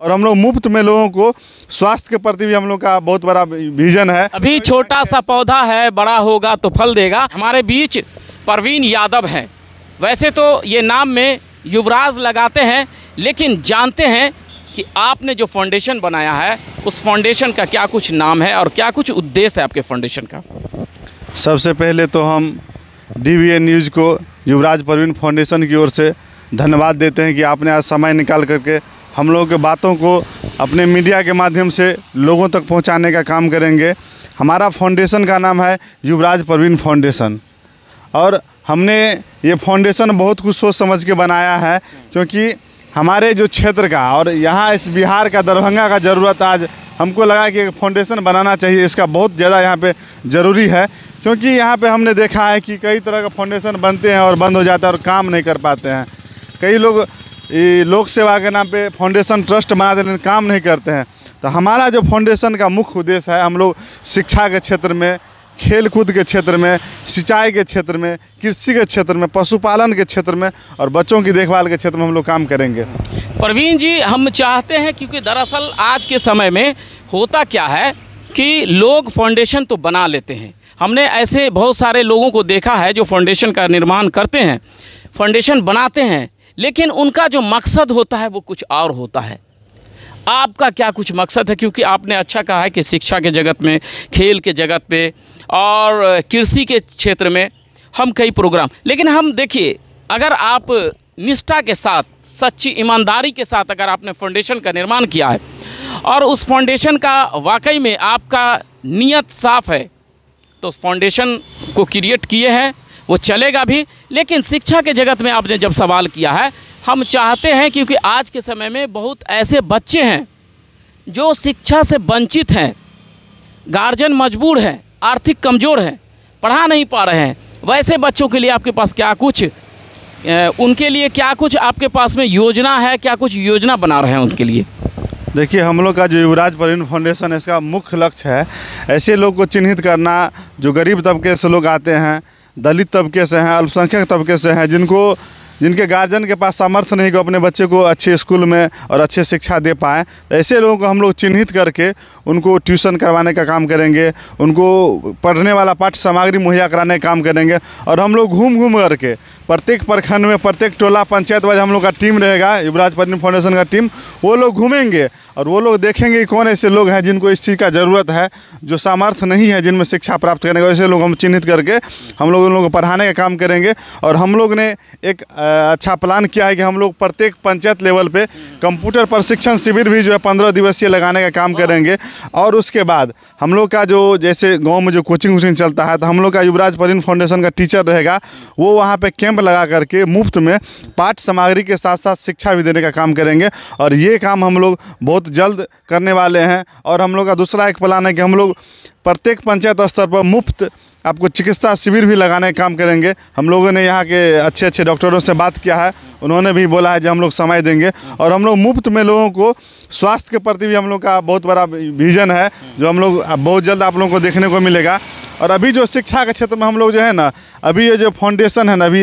और हम लोग मुफ्त में लोगों को स्वास्थ्य के प्रति भी हम लोग का बहुत बड़ा विजन है अभी छोटा सा पौधा है बड़ा होगा तो फल देगा हमारे बीच परवीन यादव हैं वैसे तो ये नाम में युवराज लगाते हैं लेकिन जानते हैं कि आपने जो फाउंडेशन बनाया है उस फाउंडेशन का क्या कुछ नाम है और क्या कुछ उद्देश्य है आपके फाउंडेशन का सबसे पहले तो हम डी न्यूज़ को युवराज परवीन फाउंडेशन की ओर से धन्यवाद देते हैं कि आपने आज समय निकाल करके हम लोगों के बातों को अपने मीडिया के माध्यम से लोगों तक पहुंचाने का काम करेंगे हमारा फाउंडेशन का नाम है युवराज परवीन फाउंडेशन और हमने ये फाउंडेशन बहुत कुछ सोच समझ के बनाया है क्योंकि हमारे जो क्षेत्र का और यहाँ इस बिहार का दरभंगा का ज़रूरत आज हमको लगा कि फाउंडेशन बनाना चाहिए इसका बहुत ज़्यादा यहाँ पे ज़रूरी है क्योंकि यहाँ पे हमने देखा है कि कई तरह का फाउंडेशन बनते हैं और बंद हो जाता है और काम नहीं कर पाते हैं कई लोग ये लोक सेवा के नाम पे फाउंडेशन ट्रस्ट बना देने काम नहीं करते हैं तो हमारा जो फाउंडेशन का मुख्य उद्देश्य है हम लोग शिक्षा के क्षेत्र में खेल कूद के क्षेत्र में सिंचाई के क्षेत्र में कृषि के क्षेत्र में पशुपालन के क्षेत्र में और बच्चों की देखभाल के क्षेत्र में हम लोग काम करेंगे प्रवीण जी हम चाहते हैं क्योंकि दरअसल आज के समय में होता क्या है कि लोग फाउंडेशन तो बना लेते हैं हमने ऐसे बहुत सारे लोगों को देखा है जो फाउंडेशन का निर्माण करते हैं फाउंडेशन बनाते हैं लेकिन उनका जो मकसद होता है वो कुछ और होता है आपका क्या कुछ मकसद है क्योंकि आपने अच्छा कहा है कि शिक्षा के जगत में खेल के जगत पे और कृषि के क्षेत्र में हम कई प्रोग्राम लेकिन हम देखिए अगर आप निष्ठा के साथ सच्ची ईमानदारी के साथ अगर आपने फाउंडेशन का निर्माण किया है और उस फाउंडेशन का वाकई में आपका नियत साफ़ है तो उस फाउंडेशन को क्रिएट किए हैं वो चलेगा भी लेकिन शिक्षा के जगत में आपने जब सवाल किया है हम चाहते हैं क्योंकि आज के समय में बहुत ऐसे बच्चे हैं जो शिक्षा से वंचित हैं गार्जियन मजबूर हैं आर्थिक कमज़ोर हैं पढ़ा नहीं पा रहे हैं वैसे बच्चों के लिए आपके पास क्या कुछ उनके लिए क्या कुछ आपके पास में योजना है क्या कुछ योजना बना रहे हैं उनके लिए देखिए हम लोग का जो युवराज परवीन फाउंडेशन इसका मुख्य लक्ष्य है ऐसे लोग को चिन्हित करना जो गरीब तबके से लोग आते हैं दलित तबके से हैं अल्पसंख्यक तबके से हैं जिनको जिनके गार्जियन के पास सामर्थ्य नहीं कि अपने बच्चे को अच्छे स्कूल में और अच्छे शिक्षा दे पाएँ तो ऐसे लोगों को हम लोग चिन्हित करके उनको ट्यूशन करवाने का काम करेंगे उनको पढ़ने वाला पाठ्य सामग्री मुहैया कराने का काम करेंगे और हम लोग घूम घूम करके प्रत्येक प्रखंड में प्रत्येक टोला पंचायत वाइज हम लोग का टीम रहेगा युवराज पटनी फाउंडेशन का टीम वो लोग घूमेंगे और वो लोग देखेंगे कि कौन ऐसे लोग हैं जिनको इस चीज़ का ज़रूरत है जो सामर्थ्य नहीं है जिनमें शिक्षा प्राप्त करने का वैसे लोग हम चिन्हित करके हम लोग उन लोगों को पढ़ाने का काम करेंगे और हम लोग ने एक अच्छा प्लान किया है कि हम लोग प्रत्येक पंचायत लेवल पर कंप्यूटर प्रशिक्षण शिविर भी जो है पंद्रह दिवसीय लगाने का काम करेंगे और उसके बाद हम लोग का जो जैसे गाँव में जो कोचिंग वोचिंग चलता है तो हम लोग का युवराज परीन फाउंडेशन का टीचर रहेगा वो वहाँ पर कैंप कैंप लगा करके मुफ्त में पाठ सामग्री के साथ साथ शिक्षा भी देने का काम करेंगे और ये काम हम लोग बहुत जल्द करने वाले हैं और हम लोग का दूसरा एक प्लान है कि हम लोग प्रत्येक पंचायत स्तर पर मुफ्त आपको चिकित्सा शिविर भी लगाने का काम करेंगे हम लोगों ने यहाँ के अच्छे अच्छे डॉक्टरों से बात किया है उन्होंने भी बोला है जो हम लोग समय देंगे और हम लोग मुफ्त में लोगों को स्वास्थ्य के प्रति भी हम लोग का बहुत बड़ा विजन है जो हम लोग बहुत जल्द आप लोगों को देखने को मिलेगा और अभी जो शिक्षा के क्षेत्र में हम लोग जो है ना अभी ये जो फाउंडेशन है ना अभी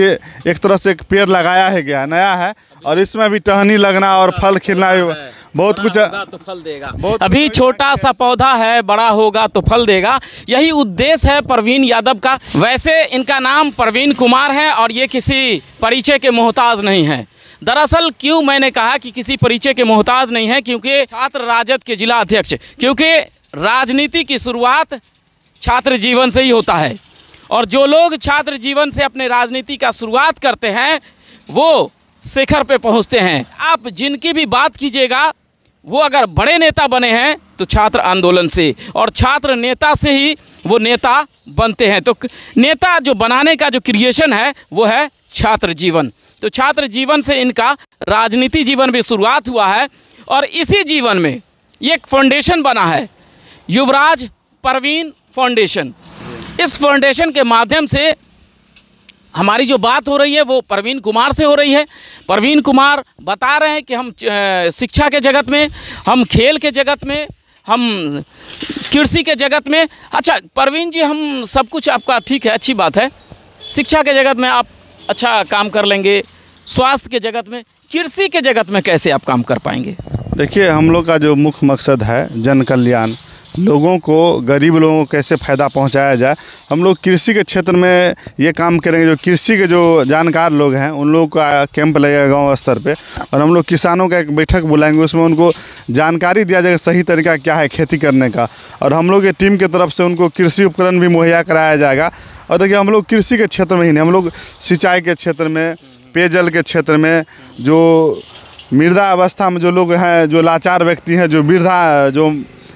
एक तरह से एक पेड़ लगाया है गया नया है और इसमें अभी टहनी लगना और हाँ, फल खिलना भी बहुत कुछ तो फल देगा बहुत अभी छोटा सा पौधा है बड़ा होगा तो फल देगा यही उद्देश्य है प्रवीण यादव का वैसे इनका नाम प्रवीण कुमार है और ये किसी परिचय के मोहताज नहीं है दरअसल क्यों मैंने कहा कि किसी परिचय के मोहताज नहीं है क्योंकि छात्र राजद के जिला अध्यक्ष क्योंकि राजनीति की शुरुआत छात्र जीवन से ही होता है और जो लोग छात्र जीवन से अपने राजनीति का शुरुआत करते हैं वो शिखर पे पहुंचते हैं आप जिनकी भी बात कीजिएगा वो अगर बड़े नेता बने हैं तो छात्र आंदोलन से और छात्र नेता से ही वो नेता बनते हैं तो नेता जो बनाने का जो क्रिएशन है वो है छात्र जीवन तो छात्र जीवन से इनका राजनीति जीवन भी शुरुआत हुआ है और इसी जीवन में एक फाउंडेशन बना है युवराज परवीन फाउंडेशन इस फाउंडेशन के माध्यम से हमारी जो बात हो रही है वो प्रवीण कुमार से हो रही है प्रवीण कुमार बता रहे हैं कि हम शिक्षा के जगत में हम खेल के जगत में हम कृषि के जगत में अच्छा प्रवीण जी हम सब कुछ आपका ठीक है अच्छी बात है शिक्षा के जगत में आप अच्छा काम कर लेंगे स्वास्थ्य के जगत में कृषि के जगत में कैसे आप काम कर पाएंगे देखिए हम लोग का जो मुख्य मकसद है जन कल्याण लोगों को गरीब लोगों को कैसे फ़ायदा पहुंचाया जाए हम लोग कृषि के क्षेत्र में ये काम करेंगे जो कृषि के जो जानकार लोग हैं उन लोगों का कैंप लगेगा गांव स्तर पे और हम लोग किसानों का एक बैठक बुलाएंगे उसमें उनको जानकारी दिया जाएगा सही तरीका क्या है खेती करने का और हम लोग ये टीम की तरफ से उनको कृषि उपकरण भी मुहैया कराया जाएगा और देखिए हम लोग कृषि के क्षेत्र में ही नहीं हम लोग सिंचाई के क्षेत्र में पेयजल के क्षेत्र में जो मृदा अवस्था में जो लोग हैं जो लाचार व्यक्ति हैं जो वृद्धा जो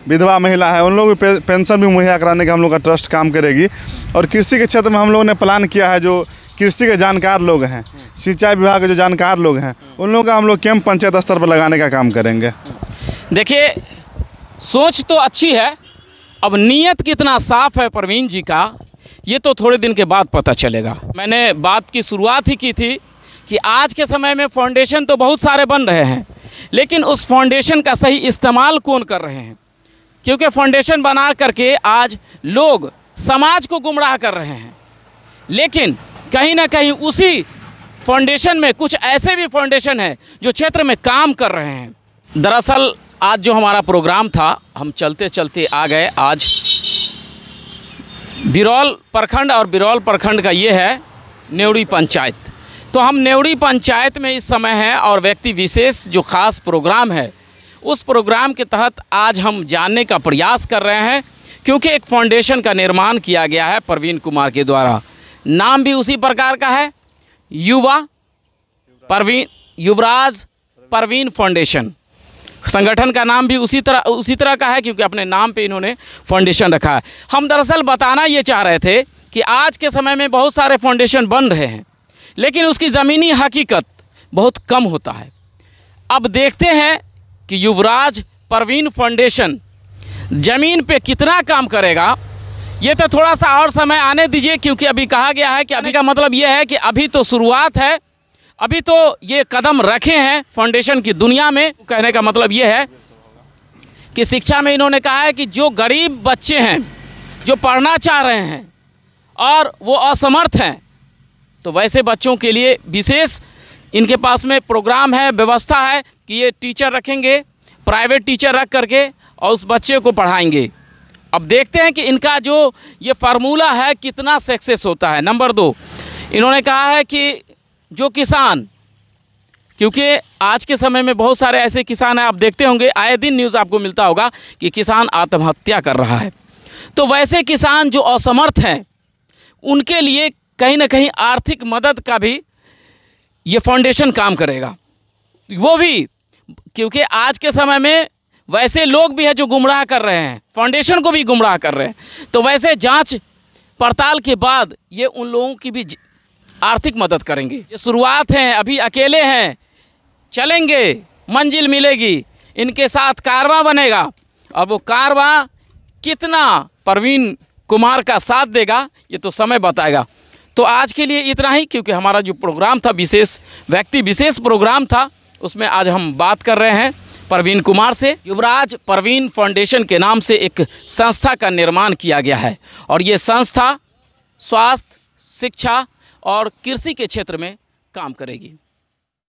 विधवा महिला है उन लोगों को पेंशन भी मुहैया कराने का हम लोग का ट्रस्ट काम करेगी और कृषि के क्षेत्र में हम लोगों ने प्लान किया है जो कृषि के जानकार लोग हैं सिंचाई विभाग के जो जानकार लोग हैं उन लोगों का हम लोग कैंप पंचायत स्तर पर लगाने का काम करेंगे देखिए सोच तो अच्छी है अब नीयत कितना साफ है प्रवीण जी का ये तो थोड़े दिन के बाद पता चलेगा मैंने बात की शुरुआत ही की थी कि आज के समय में फाउंडेशन तो बहुत सारे बन रहे हैं लेकिन उस फाउंडेशन का सही इस्तेमाल कौन कर रहे हैं क्योंकि फाउंडेशन बना करके आज लोग समाज को गुमराह कर रहे हैं लेकिन कहीं ना कहीं उसी फाउंडेशन में कुछ ऐसे भी फाउंडेशन हैं जो क्षेत्र में काम कर रहे हैं दरअसल आज जो हमारा प्रोग्राम था हम चलते चलते आ गए आज बिरौल प्रखंड और बिरौल प्रखंड का ये है नेवड़ी पंचायत तो हम नेवड़ी पंचायत में इस समय हैं और व्यक्ति विशेष जो खास प्रोग्राम है उस प्रोग्राम के तहत आज हम जानने का प्रयास कर रहे हैं क्योंकि एक फाउंडेशन का निर्माण किया गया है प्रवीण कुमार के द्वारा नाम भी उसी प्रकार का है युवा परवीन युवराज परवीन फाउंडेशन संगठन का नाम भी उसी तरह उसी तरह का है क्योंकि अपने नाम पे इन्होंने फाउंडेशन रखा है हम दरअसल बताना ये चाह रहे थे कि आज के समय में बहुत सारे फाउंडेशन बन रहे हैं लेकिन उसकी ज़मीनी हकीकत बहुत कम होता है अब देखते हैं कि युवराज परवीन फाउंडेशन ज़मीन पे कितना काम करेगा ये तो थोड़ा सा और समय आने दीजिए क्योंकि अभी कहा गया है कि अभी का मतलब ये है कि अभी तो शुरुआत है अभी तो ये कदम रखे हैं फाउंडेशन की दुनिया में कहने का मतलब ये है कि शिक्षा में इन्होंने कहा है कि जो गरीब बच्चे हैं जो पढ़ना चाह रहे हैं और वो असमर्थ हैं तो वैसे बच्चों के लिए विशेष इनके पास में प्रोग्राम है व्यवस्था है कि ये टीचर रखेंगे प्राइवेट टीचर रख करके और उस बच्चे को पढ़ाएंगे अब देखते हैं कि इनका जो ये फार्मूला है कितना सक्सेस होता है नंबर दो इन्होंने कहा है कि जो किसान क्योंकि आज के समय में बहुत सारे ऐसे किसान हैं आप देखते होंगे आए दिन न्यूज़ आपको मिलता होगा कि किसान आत्महत्या कर रहा है तो वैसे किसान जो असमर्थ हैं उनके लिए कहीं ना कहीं आर्थिक मदद का भी ये फाउंडेशन काम करेगा वो भी क्योंकि आज के समय में वैसे लोग भी हैं जो गुमराह कर रहे हैं फाउंडेशन को भी गुमराह कर रहे हैं तो वैसे जांच पड़ताल के बाद ये उन लोगों की भी आर्थिक मदद करेंगे ये शुरुआत हैं अभी अकेले हैं चलेंगे मंजिल मिलेगी इनके साथ कारवा बनेगा अब वो कारवा कितना परवीन कुमार का साथ देगा ये तो समय बताएगा तो आज के लिए इतना ही क्योंकि हमारा जो प्रोग्राम था विशेष व्यक्ति विशेष प्रोग्राम था उसमें आज हम बात कर रहे हैं परवीन कुमार से युवराज परवीन फाउंडेशन के नाम से एक संस्था का निर्माण किया गया है और ये संस्था स्वास्थ्य शिक्षा और कृषि के क्षेत्र में काम करेगी